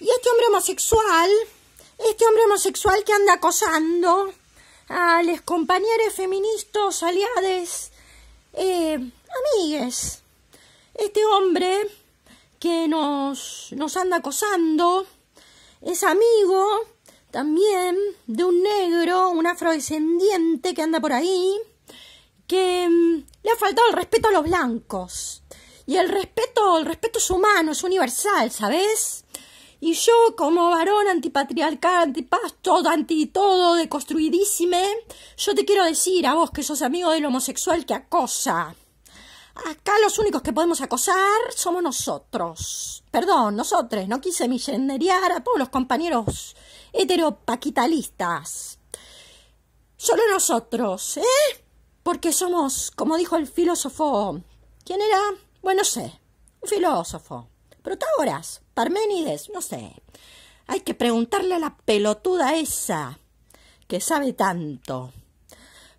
Y este hombre homosexual, este hombre homosexual que anda acosando a los compañeros feministas, aliades, eh, amigues. Este hombre que nos, nos anda acosando es amigo también de un negro, un afrodescendiente que anda por ahí, que mm, le ha faltado el respeto a los blancos. Y el respeto, el respeto es humano, es universal, ¿sabes? Y yo, como varón antipatriarcal, antipasto, anti todo, deconstruidísime, yo te quiero decir a vos que sos amigo del homosexual que acosa. Acá los únicos que podemos acosar somos nosotros. Perdón, nosotros, no quise millenerear a todos los compañeros heteropaquitalistas. Solo nosotros, ¿eh? Porque somos, como dijo el filósofo, ¿quién era? Bueno, sé, un filósofo Protágoras, Parménides, no sé. Hay que preguntarle a la pelotuda esa, que sabe tanto,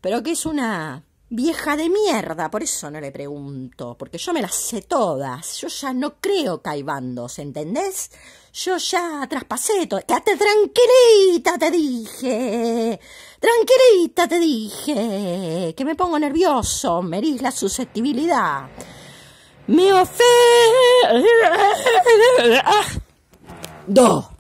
pero que es una vieja de mierda, por eso no le pregunto, porque yo me las sé todas, yo ya no creo que ¿entendés? Yo ya traspasé todo, quédate tranquilita, te dije, tranquilita, te dije, que me pongo nervioso, me la susceptibilidad. Me fe ¡Ah! ¡Do!